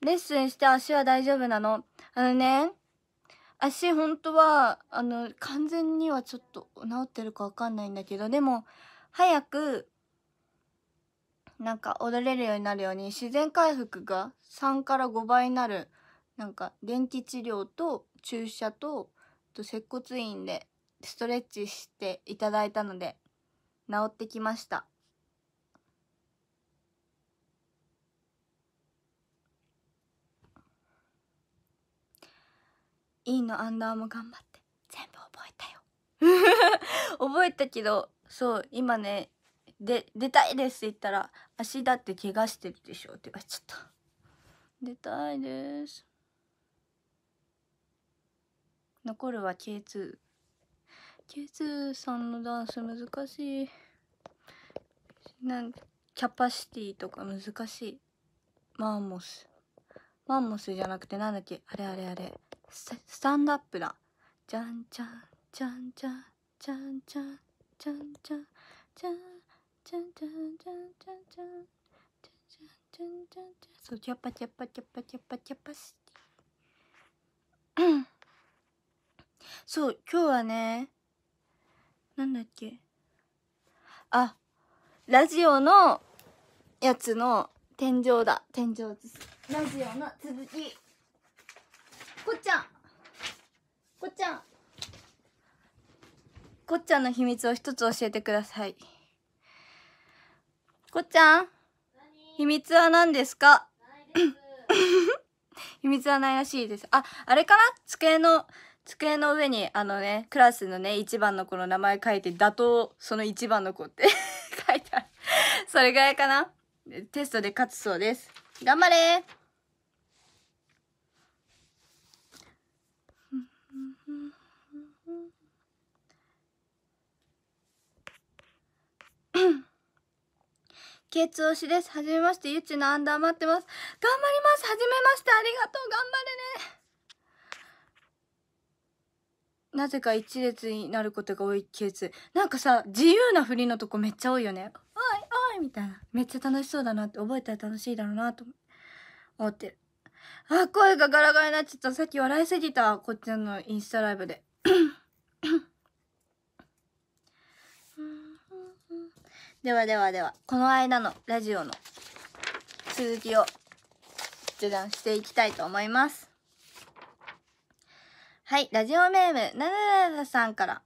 レッスンして足は大丈夫なのあのね、足本当は、あの、完全にはちょっと治ってるかわかんないんだけど、でも、早く、なんか踊れるようになるように、自然回復が3から5倍になる、なんか電気治療と注射と、と接骨院でストレッチしていただいたので、治ってきました。E のアンダーも頑張って全部覚えたよ 覚えたけどそう今ねで出たいですって言ったら足だって怪我してるでしょって言われちゃった出たいです残るは K2K2 K2 さんのダンス難しいなんキャパシティとか難しいマンモスマンモスじゃなくてなんだっけあれあれあれスタンドアップだじゃんじゃんじゃんじゃんじゃんじゃんじゃんじゃんじゃんじゃんじゃんじゃんじゃんじゃんじゃんじゃんじゃんじゃんそうゃャパチャパチャゃチャパん。ャパしてそう今日はねなんだっけあラジオのやつの天井だ天井ラジオの続きこっちゃんこっちゃんこっちゃんの秘密を一つ教えてくださいこっちゃん秘密は何ですか 秘密はないらしいですああれかな机の机の上にあのねクラスのね1番の子の名前書いて「打倒その1番の子」って 書いてあるそれぐらいかなテストで勝つそうです頑張れ ケツ推しです。はじめまして。ゆっちのアンダー待ってます。頑張ります。はじめまして。ありがとう。頑張れね。なぜか一列になることが多いケツ。なんかさ、自由な振りのとこめっちゃ多いよね。おいおいみたいな。めっちゃ楽しそうだなって、覚えたら楽しいだろうなと思ってる。あ、声がガラガラになっちゃった。さっき笑いすぎた。こっちのインスタライブで。ではではでは、この間のラジオの続きを、受談していきたいと思います。はい、ラジオネーム、ななななさんから、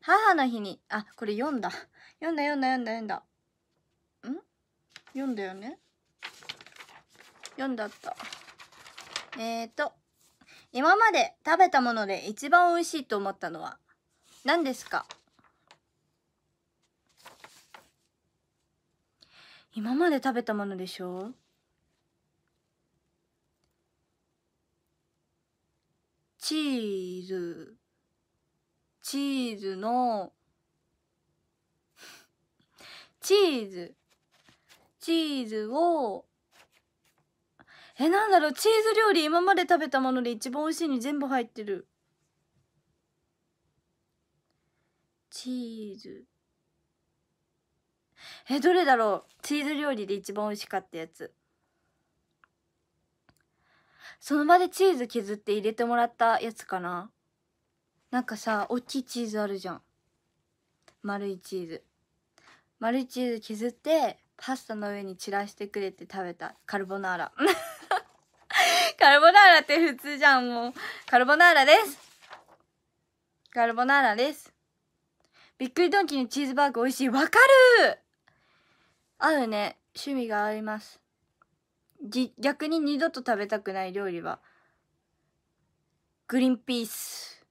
母の日に、あ、これ読んだ。読んだ読んだ読んだ読んだ。ん読んだよね読んだった。えーと、今まで食べたもので一番美味しいと思ったのは何ですか今まで食べたものでしょチーズチーズのチーズチーズをえなんだろうチーズ料理今まで食べたもので一番美味しいに全部入ってるチーズえどれだろうチーズ料理で一番美味しかったやつその場でチーズ削って入れてもらったやつかななんかさ大きいチーズあるじゃん丸いチーズ丸いチーズ削ってパスタの上に散らしてくれて食べたカルボナーラ カルボナーラって普通じゃんもうカルボナーラですカルボナーラですびっくりドンキーのチーズバーグ美味しいわかる合うね趣味が合いますじ逆に二度と食べたくない料理はグリーンピース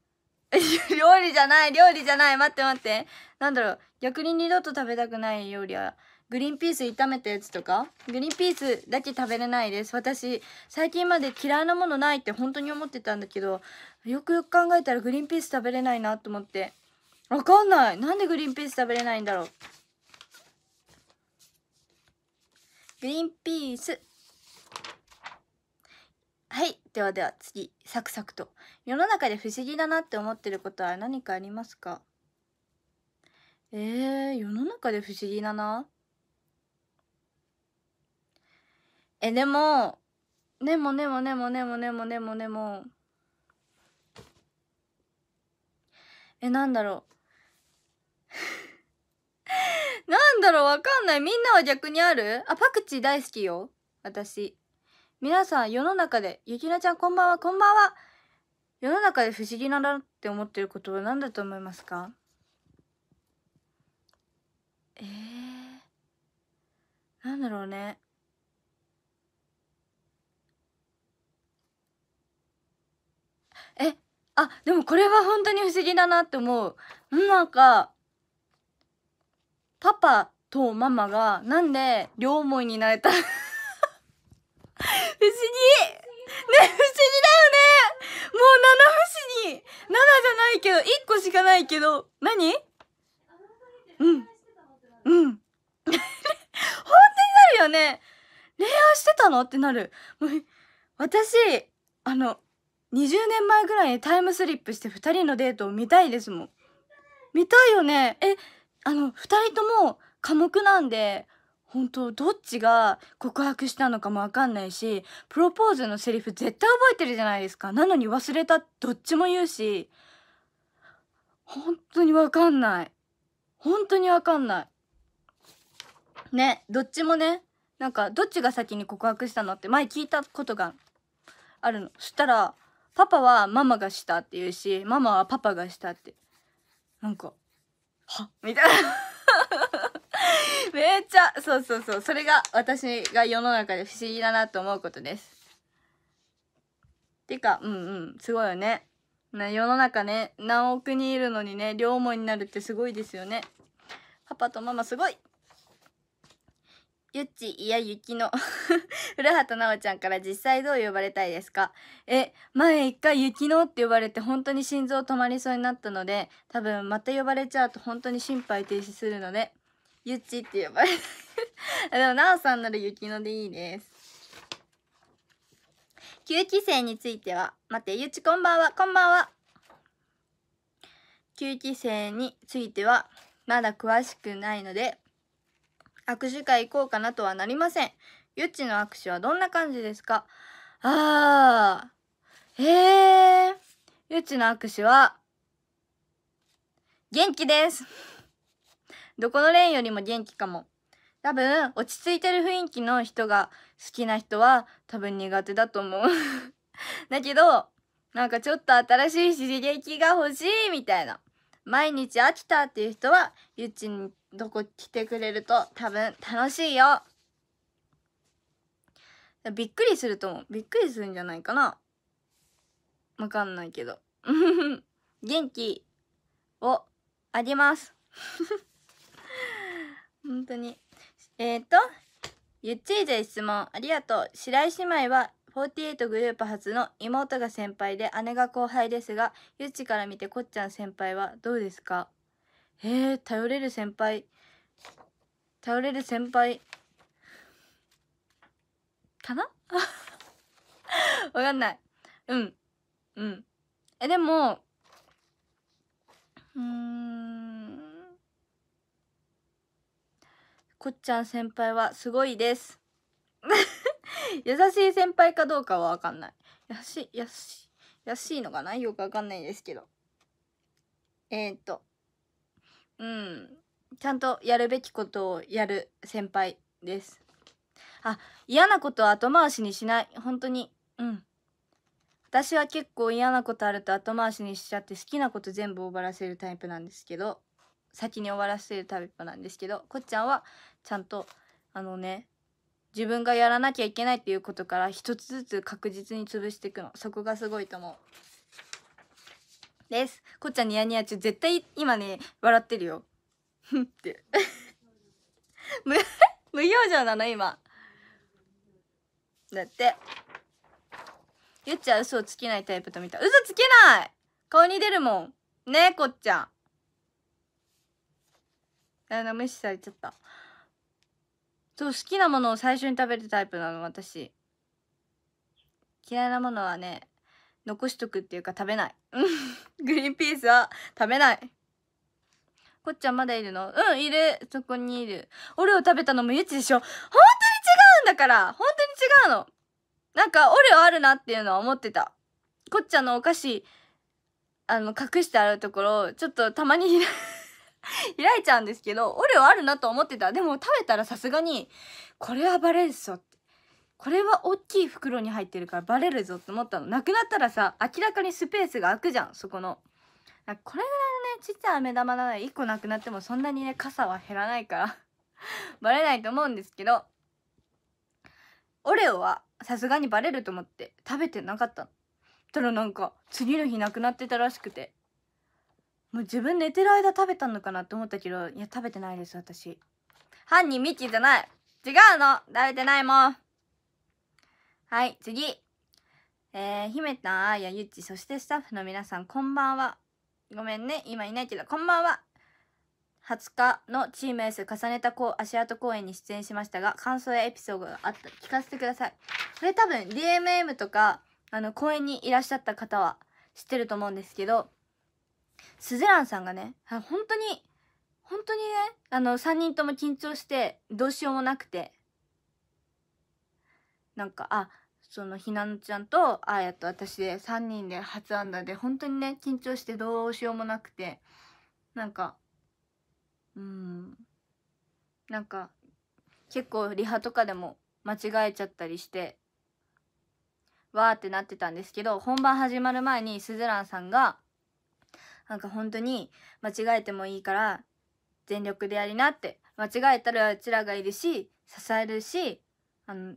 料理じゃない料理じゃない待って待ってなんだろう逆に二度と食べたくない料理はグリーンピース炒めたやつとかグリーンピースだけ食べれないです私最近まで嫌いなものないって本当に思ってたんだけどよくよく考えたらグリーンピース食べれないなと思ってわかんないなんでグリーンピース食べれないんだろうグリーンピースはいではでは次サクサクと世の中で不思議だなって思ってることは何かありますかえー、世の中で不思議だなえでもでもでもでもでもでもでもでもえなんだろうなんだろうわかんない。みんなは逆にあるあ、パクチー大好きよ。私。皆さん、世の中で、ゆきなちゃんこんばんは、こんばんは。世の中で不思議なだって思ってることは何だと思いますかえー、なんだろうね。え、あ、でもこれは本当に不思議だなって思う。なんか、パパとママがなんで両思いになれた 不思議ね不思議だよねもう七不思議七じゃないけど一個しかないけど何うんうん 本当になるよね恋愛してたのってなる私あの20年前ぐらいにタイムスリップして二人のデートを見たいですもん見たいよねえあの2人とも寡黙なんで本当どっちが告白したのかも分かんないしプロポーズのセリフ絶対覚えてるじゃないですかなのに忘れたどっちも言うし本当に分かんない本当に分かんないねどっちもねなんかどっちが先に告白したのって前聞いたことがあるのそしたらパパはママがしたって言うしママはパパがしたってなんかはみたいな めっちゃそうそうそうそれが私が世の中で不思議だなと思うことですていうかうんうんすごいよねな世の中ね何億人いるのにね両思いになるってすごいですよねパパとママすごいゆっち、いや、ゆきの。古畑奈央ちゃんから実際どう呼ばれたいですかえ、前一回ゆきのって呼ばれて本当に心臓止まりそうになったので、多分また呼ばれちゃうと本当に心肺停止するので、ゆっちって呼ばれたい。でも奈央さんならゆきのでいいです。9期生については、待って、ゆっちこんばんは、こんばんは。9期生については、まだ詳しくないので、握手会行こうかなとはなりません。ゆっちの握手はどんな感じですかあー。へえ。ゆっちの握手は、元気です。どこのレーンよりも元気かも。多分、落ち着いてる雰囲気の人が好きな人は多分苦手だと思う だけど、なんかちょっと新しい刺激が欲しいみたいな。毎日飽きたっていう人は、ゆっちにどこ来てくれると多分楽しいよびっくりすると思うびっくりするんじゃないかなわかんないけど 元気をあげます 本当にえっ、とゆっちーで質問ありがとう白井姉妹は48グループ初の妹が先輩で姉が後輩ですがゆっちから見てこっちゃん先輩はどうですかへえ頼れる先輩頼れる先輩かな わかんないうんうんえでもうんこっちゃん先輩はすごいです 優しい先輩かどうかはわかんない優しい優しいのかなよくわかんないですけどえー、っとうんちゃんとやるべきことをやる先輩ですあ嫌なことは後回しにしない本当にうん私は結構嫌なことあると後回しにしちゃって好きなこと全部終わらせるタイプなんですけど先に終わらせるタイプなんですけどこっちゃんはちゃんとあのね自分がやらなきゃいけないっていうことから一つずつ確実に潰していくのそこがすごいと思う。ですこっちゃんニヤニヤ中絶対今ね笑ってるよふんって 無無表情なの今だってゆっちゃん嘘をつけないタイプと見た嘘つけない顔に出るもんねえこっちゃんあの無視されちゃったそう好きなものを最初に食べるタイプなの私嫌いなものはね残しとくっていうか食べないグリーンピースは食べない。こっちゃんまだいるのうんいるそこにいるオレオ食べたのもゆチでしょ本当に違うんだから本当に違うのなんかオレオあるなっていうのは思ってたこっちゃんのお菓子あの隠してあるところちょっとたまに 開いちゃうんですけどオレオあるなと思ってたでも食べたらさすがにこれはバレるっっこれは大きい袋に入ってるからバレるぞって思ったのなくなったらさ明らかにスペースが空くじゃんそこのこれぐらいのねちっちゃい飴玉なので1個なくなってもそんなにね傘は減らないから バレないと思うんですけどオレオはさすがにバレると思って食べてなかったのたらなんか次の日なくなってたらしくてもう自分寝てる間食べたのかなって思ったけどいや食べてないです私犯人ミッキーじゃない違うの食べてないもんはい、次。えー、姫たあやゆっち、そしてスタッフの皆さん、こんばんは。ごめんね、今いないけど、こんばんは。20日のチーム S 重ねた足跡公演に出演しましたが、感想やエピソードがあった聞かせてください。これ多分 DMM とか、あの、公演にいらっしゃった方は知ってると思うんですけど、スズランさんがね、本当に、本当にね、あの、3人とも緊張して、どうしようもなくて、なんか、あ、そのひなのちゃんとあーやと私で3人で初安打で本当にね緊張してどうしようもなくてなんかうんなんか結構リハとかでも間違えちゃったりしてわーってなってたんですけど本番始まる前にすずらんさんがなんか本当に間違えてもいいから全力でやりなって間違えたらうちらがいるし支えるしあの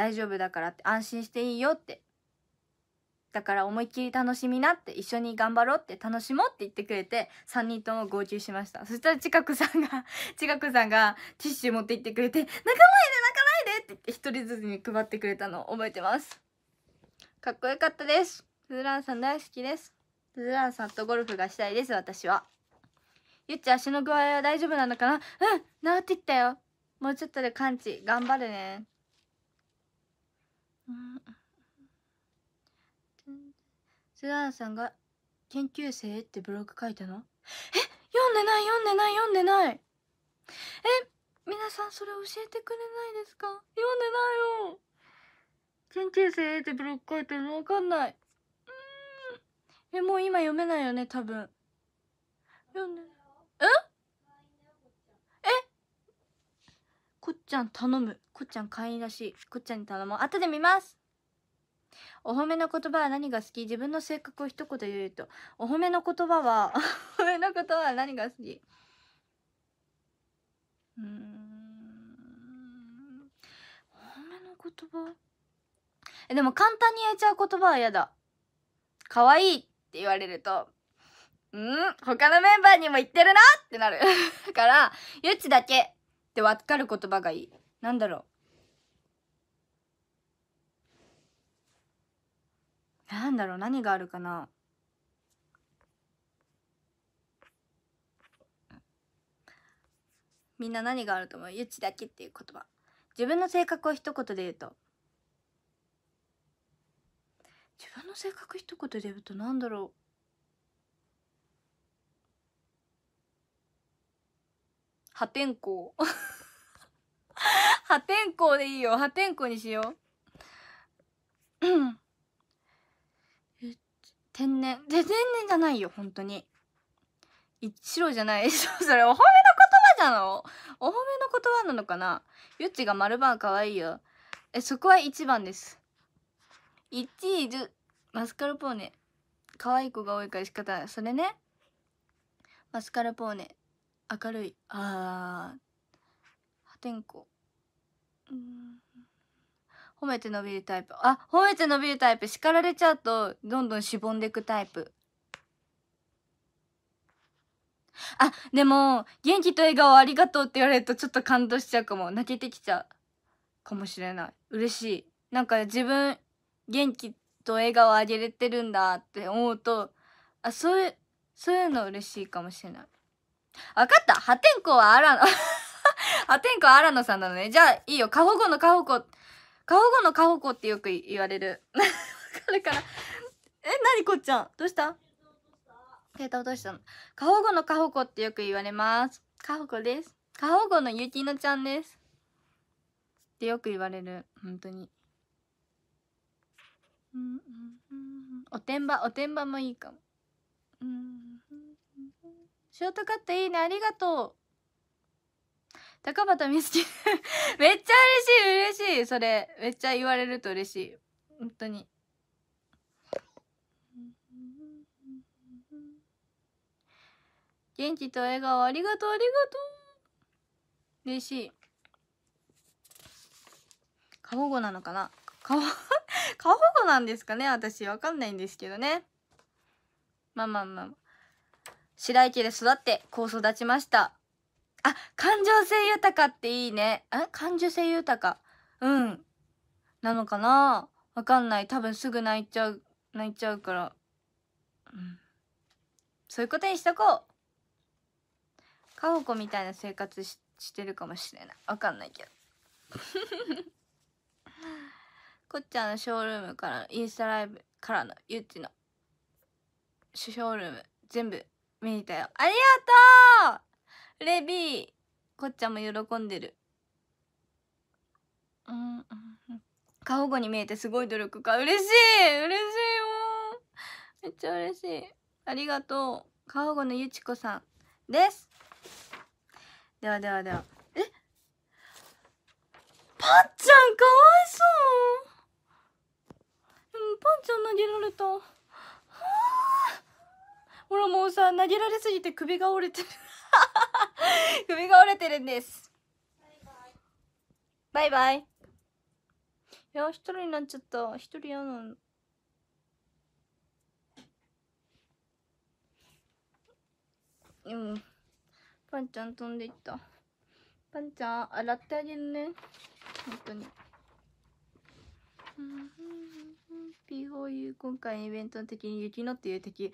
大丈夫だからって安心していいよってだから思いっきり楽しみなって一緒に頑張ろうって楽しもうって言ってくれて3人とも号泣しましたそしたら近くさんが 近くさんがティッシュ持って行ってくれて「泣かないで泣かないで!」って言1人ずつに配ってくれたのを覚えてますかっこよかったですズランさん大好きですズランさんとゴルフがしたいです私はゆっち足の具合は大丈夫なのかなうん治ってきたよもうちょっとで完治頑張るねスラーさんが「研究生」ってブログ書いたのえ読んでない読んでない読んでないえ皆さんそれ教えてくれないですか読んでないよ研究生ってブログ書いてるの分かんないうんえもう今読めないよね多分読んでえこっちゃん頼むこっちゃん会員らしいこっちゃんに頼もう後で見ますお褒めの言葉は何が好き自分の性格を一言言うとお褒めの言葉は お褒めの言葉は何が好きうんお褒めの言葉えでも簡単に言えちゃう言葉は嫌だ可愛いって言われるとうん他のメンバーにも言ってるなってなる から、ゆっちだけってわかる言葉がいい。なんだろう。なんだろう何があるかなみんな何があると思うゆちだけっていう言葉自分の性格を一言で言うと自分の性格一言で言うとなんだろう破天荒破天荒でいいよ破天荒にしよう天然で天然じゃないよ本当に一郎じゃない それお褒めの言葉じゃのお褒めの言葉なのかなゆっちが丸番かわいいよえそこは1番ですマスカルポーネ可愛い子が多いから仕方ないそれねマスカルポーネ明るいあー破天荒うん褒めて伸びるタイプ。あ、褒めて伸びるタイプ。叱られちゃうと、どんどんしぼんでいくタイプ。あ、でも、元気と笑顔ありがとうって言われるとちょっと感動しちゃうかも。泣けてきちゃうかもしれない。嬉しい。なんか自分、元気と笑顔あげれてるんだって思うと、あ、そういう、そういうの嬉しいかもしれない。わかった破天荒はら野、破天荒はら 野さんなのね。じゃあ、いいよ。過保護の過保護。過保護の過保護ってよく言われる。わかるから。え、なにこっちゃんどうした携帯落としたの。過保護の過保護ってよく言われます。過保護です。過保護のゆきのちゃんです。ってよく言われる。本当に。うんうんうん、おてんば、おてんばもいいかも。うん。ショートカットいいね、ありがとう。高畑美月 めっちゃ嬉しい、嬉しい。それ、めっちゃ言われると嬉しい。本当に。元気と笑顔ありがとうありがとう嬉しい過保護なのかな過保護なんですかね私わかんないんですけどねまあまあまあ白池で育ってこう育ちましたあ、感情性豊かっていいね。え感受性豊か。うん。なのかなわかんない。多分すぐ泣いちゃう、泣いちゃうから。うん。そういうことにしとこう。かほこみたいな生活ししてるかもしれない。わかんないけど。こっちゃんのショールームからインスタライブからのゆっちのショールーム全部見に行ったよ。ありがとうレビーこっちゃんも喜んでるうんうん過保護に見えてすごい努力か嬉しい嬉しいもうめっちゃ嬉しいありがとう過保護のゆちこさんですではではではえパンちゃんかわいそううんパンちゃん投げられたほらもうさ投げられすぎて首が折れてる首 が折れてるんですバイバイいや一人になっちゃった一人嫌なのうんパンちゃん飛んでいったパンちゃん洗ってあげるね本当にピーホーユー今回イベントの敵に雪のっていう敵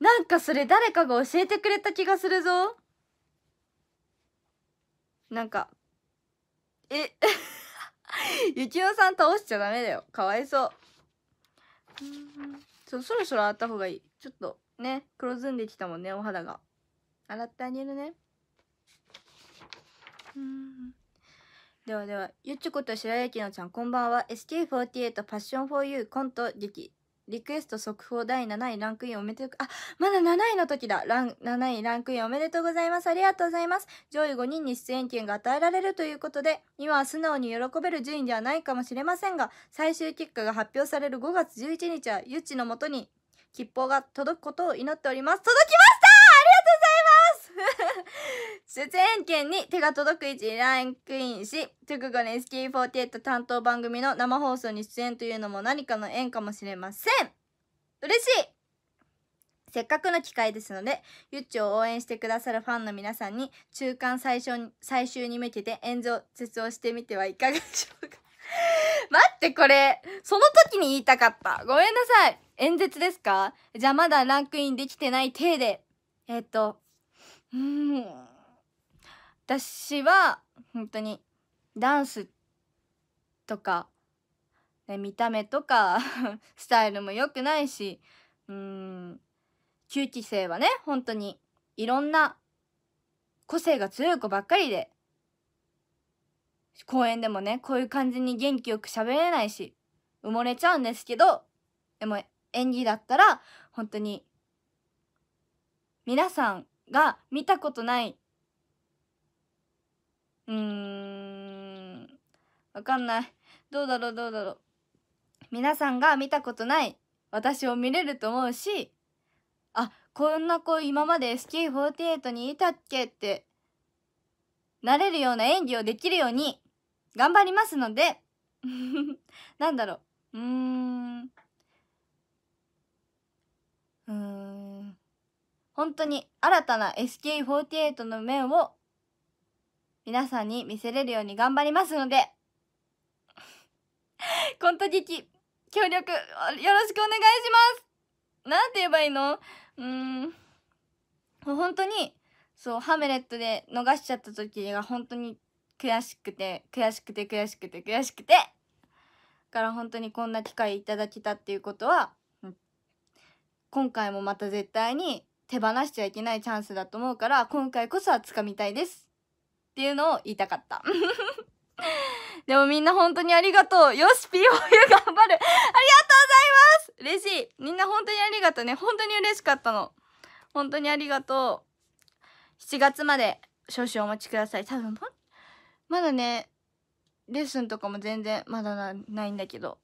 なんかそれ誰かが教えてくれた気がするぞなんか、え、ゆきおさん倒しちゃダメだよ。かわいそう。そうそろそろ洗った方がいい。ちょっとね、黒ずんできたもんね、お肌が。洗ってあげるね。うんではでは、ゆっちこと白雪のちゃん、こんばんは。SK48 パッション 4U コント劇リクエスト速報第7位ランクインおめでとう。あ、まだ7位の時だ。ラン、7位ランクインおめでとうございます。ありがとうございます。上位5人に出演権が与えられるということで、今は素直に喜べる順位ではないかもしれませんが、最終結果が発表される5月11日は、ゆちのもとに、吉報が届くことを祈っております。届きます 出演権に手が届く位置にランクインし直後に SKE48 担当番組の生放送に出演というのも何かの縁かもしれません嬉しいせっかくの機会ですのでゆっちを応援してくださるファンの皆さんに中間最初最終に向けて演説をしてみてはいかがでしょうか 待ってこれその時に言いたかったごめんなさい演説ですかじゃあまだランクインできてない体でえっ、とうん私は本当にダンスとか、ね、見た目とか スタイルも良くないしうん吸期生はね本当にいろんな個性が強い子ばっかりで公園でもねこういう感じに元気よく喋れないし埋もれちゃうんですけどでも演技だったら本当に皆さんが見たことない。うーん。わかんない。どうだろうどうだろう。皆さんが見たことない私を見れると思うし、あ、こんな子今まで SK48 にいたっけってなれるような演技をできるように頑張りますので なんだろう。うーん。うーん。本当に新たな SK48 の面を皆さんに見せれるように頑張りますので、コント劇、協力、よろしくお願いしますなんて言えばいいのうーん。本当に、そう、ハムレットで逃しちゃった時が本当に悔しくて、悔しくて悔しくて悔しくて、から本当にこんな機会いただけたっていうことは、今回もまた絶対に手放しちゃいけないチャンスだと思うから今回こそは掴みたいですっていうのを言いたかった でもみんな本当にありがとうよしー POU 頑張るありがとうございます嬉しいみんな本当にありがとうね本当に嬉しかったの本当にありがとう7月まで少々お待ちください多分まだねレッスンとかも全然まだないんだけど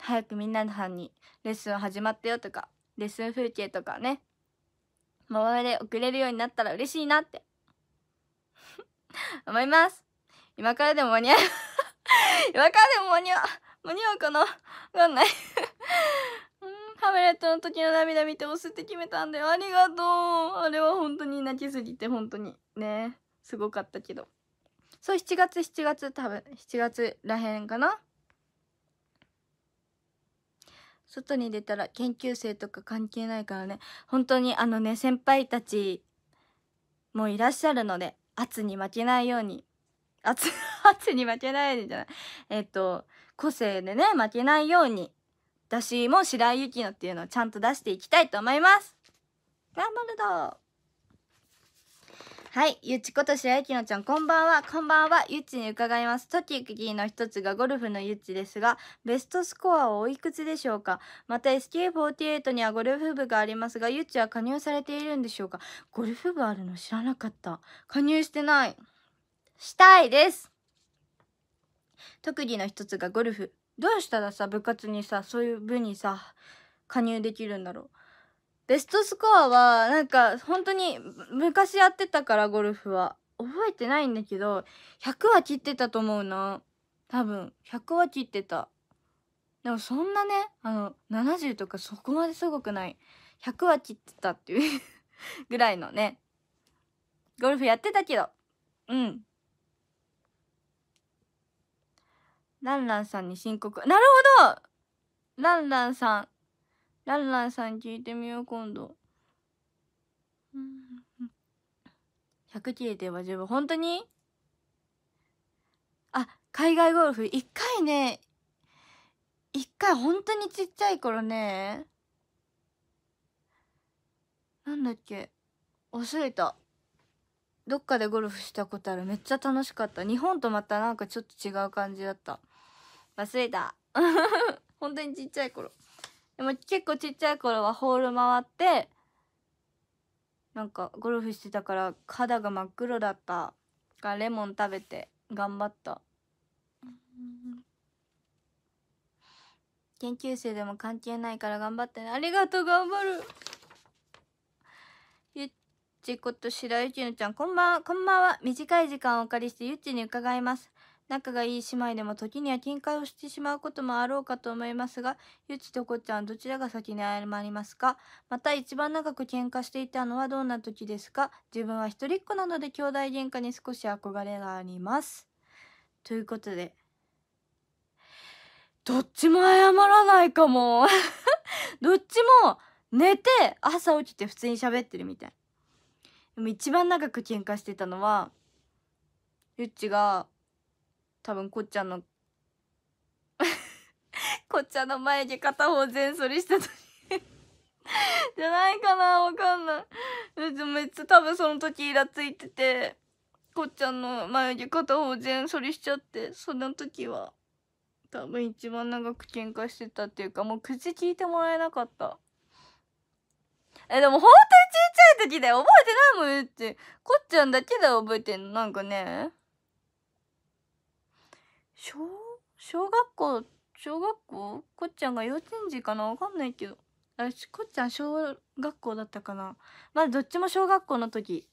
早くみんなさんにレッスン始まったよとかレッスン風景とかね回れ送れるようになったら嬉しいなって 思います今からでも間に合う 今からでも間に合う間に合うかなわかんない ハムレットの時の涙見て押すって決めたんでありがとうあれは本当に泣きすぎて本当にねすごかったけどそう7月7月多分7月らへんかな外に出たら研究生とか関係ないからね本当にあのね先輩たちもいらっしゃるので圧に負けないように圧 圧に負けないじゃないえっ、と個性でね負けないように私も白井由紀乃っていうのをちゃんと出していきたいと思います頑張るぞはい、ゆちことゆきのちゃん、こんばんは。こんばんは。ゆっちに伺います。トピッキの一つがゴルフのゆっちですが、ベストスコアをおいくつでしょうかまた SK48 にはゴルフ部がありますが、ゆっちは加入されているんでしょうかゴルフ部あるの知らなかった。加入してない。したいです特技の一つがゴルフ。どうしたらさ、部活にさ、そういう部にさ、加入できるんだろうベストスコアは、なんか、本当に、昔やってたから、ゴルフは。覚えてないんだけど、100は切ってたと思うな。多分、100は切ってた。でも、そんなね、あの、70とかそこまですごくない。100は切ってたっていう ぐらいのね。ゴルフやってたけど。うん。ランランさんに申告。なるほどランランさん。ランランさん聞いてみよう今度100切れてれば十分本当にあ海外ゴルフ一回ね一回本当にちっちゃい頃ねなんだっけ忘れたどっかでゴルフしたことあるめっちゃ楽しかった日本とまたなんかちょっと違う感じだった忘れた 本当にちっちゃい頃でも結構ちっちゃい頃はホール回ってなんかゴルフしてたから肌が真っ黒だったからレモン食べて頑張った研究生でも関係ないから頑張ってねありがとう頑張るゆっちこと白雪乃ちゃんこんばんはこんばんは短い時間をお借りしてゆっちに伺います仲がいい姉妹でも時には喧嘩をしてしまうこともあろうかと思いますが、ゆちとこちゃんどちらが先に謝りますかまた一番長く喧嘩していたのはどんな時ですか自分は一人っ子なので兄弟喧嘩に少し憧れがあります。ということで、どっちも謝らないかも。どっちも寝て朝起きて普通に喋ってるみたい。でも一番長く喧嘩してたのは、ゆっちが多分こっちゃんの こっちゃんの眉毛片方全剃りした時 じゃないかなわかんない。めっちゃ多分その時イラついてて、こっちゃんの眉毛片方全剃りしちゃって、その時は多分一番長く喧嘩してたっていうか、もう口聞いてもらえなかった。え、でも本当にちっちゃい時だよ。覚えてないもん、うち。こっちゃんだけだよ、覚えてんの。なんかね。小小学校小学校こっちゃんが幼稚園児かなわかんないけどあこっちゃん小学校だったかなまあどっちも小学校の時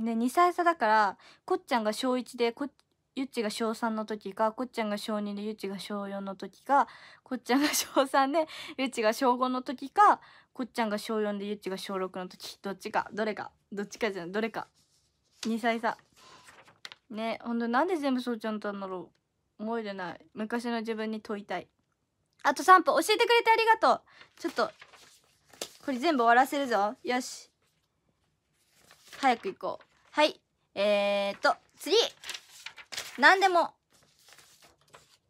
で2歳差だからこっちゃんが小1でこゆっちが小3の時かこっちゃんが小2でゆっちが小4の時かこっちゃんが小3でゆっちが小5の時かこっちゃんが小4でゆっちが小6の時どっちかどれかどっちかじゃんどれか2歳差ねほんとなんで全部そうちゃんとあんだろう覚えてない昔の自分に問いたいあと3分教えてくれてありがとうちょっとこれ全部終わらせるぞよし早く行こうはいえーと次何でも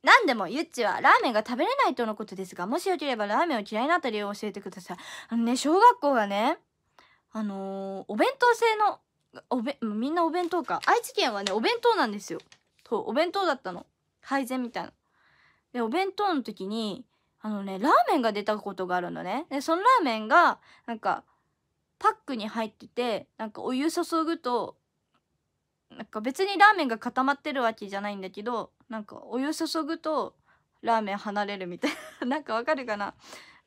何でもゆっちはラーメンが食べれないとのことですがもしよければラーメンを嫌いになった理由を教えてくださいあのね小学校がねあのー、お弁当制のおべみんなお弁当か愛知県はねお弁当なんですよとお弁当だったの配膳みたいな。で、お弁当の時に、あのね、ラーメンが出たことがあるのね。で、そのラーメンが、なんか、パックに入ってて、なんかお湯注ぐと、なんか別にラーメンが固まってるわけじゃないんだけど、なんかお湯注ぐと、ラーメン離れるみたいな。なんかわかるかな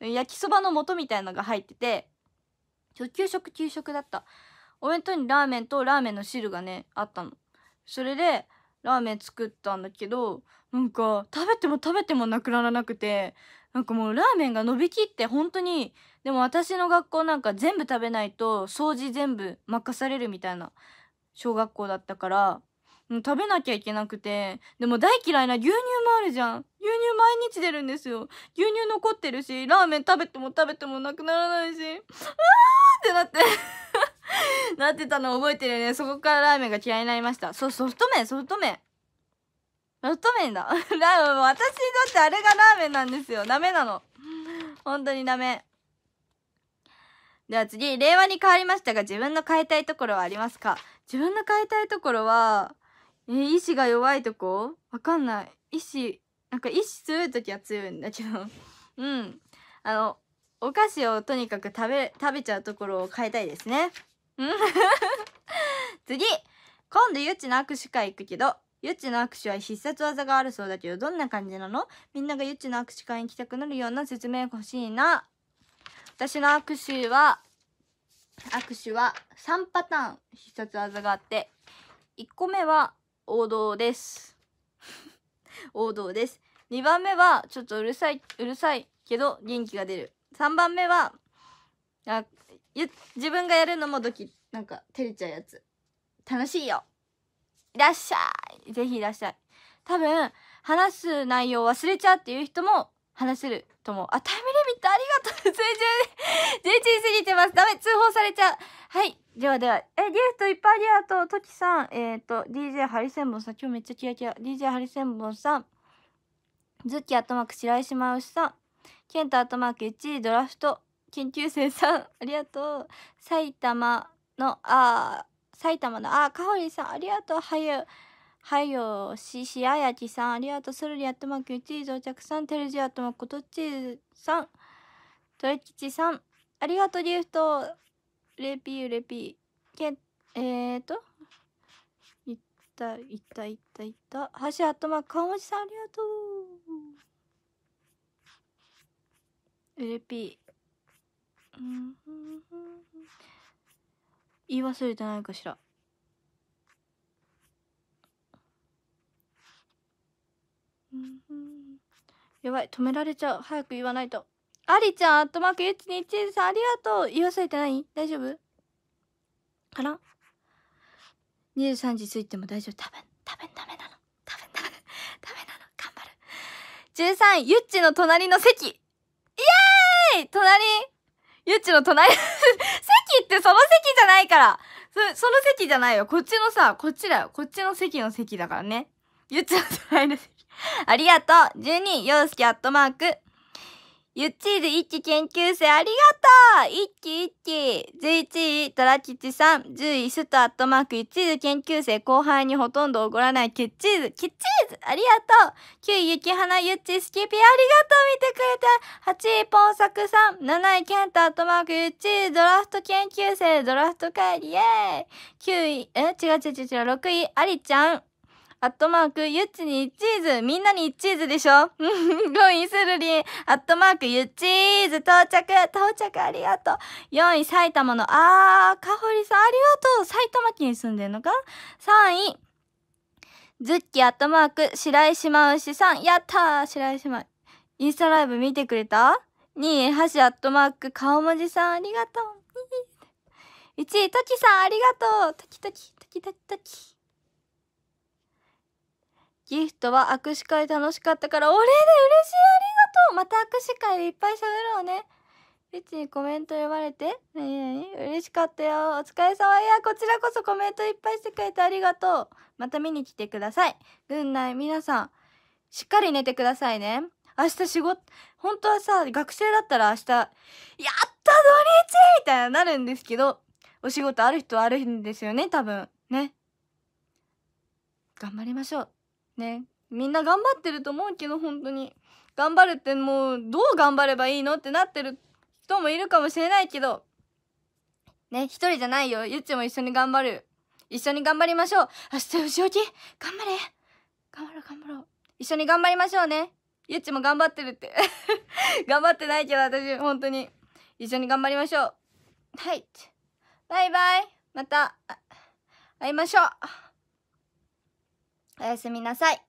焼きそばの素みたいのが入ってて、ちょ、給食給食だった。お弁当にラーメンとラーメンの汁がね、あったの。それで、ラーメン作ったんだけどなんか食べても食べてもなくならなくてなんかもうラーメンが伸びきって本当にでも私の学校なんか全部食べないと掃除全部任されるみたいな小学校だったから食べなきゃいけなくてでも大嫌いな牛乳もあるじゃん牛乳毎日出るんですよ牛乳残ってるしラーメン食べても食べてもなくならないしうわーってなって なってたの覚えてるよね。そこからラーメンが嫌いになりました。そう、ソフト麺、ソフト麺。ソフト麺だ。ラーメン、私にとってあれがラーメンなんですよ。ダメなの。本当にダメ。では次、令和に変わりましたが、自分の変えたいところはありますか自分の変えたいところは、え意志が弱いとこわかんない。意志、なんか意志強い時は強いんだけど。うん。あの、お菓子をとにかく食べ、食べちゃうところを変えたいですね。次今度ゆっちの握手会行くけどゆっちの握手は必殺技があるそうだけどどんな感じなのみんながゆっちの握手会に行きたくなるような説明欲しいな私の握手は握手は3パターン必殺技があって1個目は王道です 王道です2番目はちょっとうるさいうるさいけど元気が出る3番目はあ自分がやるのもドキなんか照れちゃうやつ楽しいよいらっしゃいぜひいらっしゃい多分話す内容忘れちゃうっていう人も話せると思うあタイムリミットありがとう全然全然過ぎてますダメ通報されちゃうはいではではえゲフトいっぱいありがとうトキさんえっ、ー、と DJ ハリセンボンさん今日めっちゃキラキラ DJ ハリセンボンさんズッキーアットマーク白石真由さんケンタアットマーク1位ドラフト研究生さんありがとう埼玉のあ埼玉のあかほりさんありがとうはゆはよししあやきさんありがとうソルりアとまき、ークチーズお客さんテるジアとまこークとちい、さんとえきちさんありがとうりフトレピーレピーけえーといったいったいったいったはしあとまマーかもじさんありがとうレピー言い忘れてないかしらやばい止められちゃう早く言わないとありちゃんアットマークチーズさんありがとう言い忘れてない大丈夫かな23時過ぎても大丈夫多分多分ダメなの多分ダメダメなの頑張る13位ゆっちの隣の席イエーイ隣ゆっちの隣 席ってその席じゃないからそその席じゃないよ。こっちのさ、こっちだよ。こっちの席の席だからね。ゆっちの隣の席。ありがとう !12、陽介アットマーク。ゆっちーず一期研究生ありがとう一期一期ずいちい、たらきちさん、10位、すとアットマーク、ゆっちーず研究生後輩にほとんど怒らないキッチーズ、キッチーズありがとう九位、ゆきはなゆっちスキピありがとう見てくれて !8 位、ぽんさくさん、7位、けんたアットマーク、ゆっちードラフト研究生、ドラフトり、イェーイ !9 位、え違う違う違う、6位、ありちゃん、アットマーク、ゆっちにチーズ、みんなにチーズでしょ ?5 位、スルリン、アットマーク、ゆっちーズ、到着、到着ありがとう。4位、埼玉の、あー、かほりさん、ありがとう。埼玉県に住んでるのか ?3 位、ズッキアットマーク、白石まうしさん、やったー、白石まインスタライブ見てくれた ?2 位、箸アットマーク、顔文字さん、ありがとう。1位、ときさん、ありがとう。ときとき、トキときとき。ギフトは握手会楽しかったからお礼で嬉しいありがとうまた握手会でいっぱい喋ろうねリちチにコメント読まれて何々嬉しかったよお疲れ様いやこちらこそコメントいっぱいしてくれてありがとうまた見に来てください軍内皆さんしっかり寝てくださいね明日仕事本当はさ学生だったら明日やった土日みたいななるんですけどお仕事ある人はあるんですよね多分ね頑張りましょうねみんな頑張ってると思うけど本当に頑張るってもうどう頑張ればいいのってなってる人もいるかもしれないけどね一人じゃないよゆっちも一緒に頑張る一緒に頑張りましょう明日よしおき頑張れ頑張ろう頑張ろう一緒に頑張りましょうねゆっちも頑張ってるって 頑張ってないけど私本当に一緒に頑張りましょうはいバイバイまた会いましょうおやすみなさい。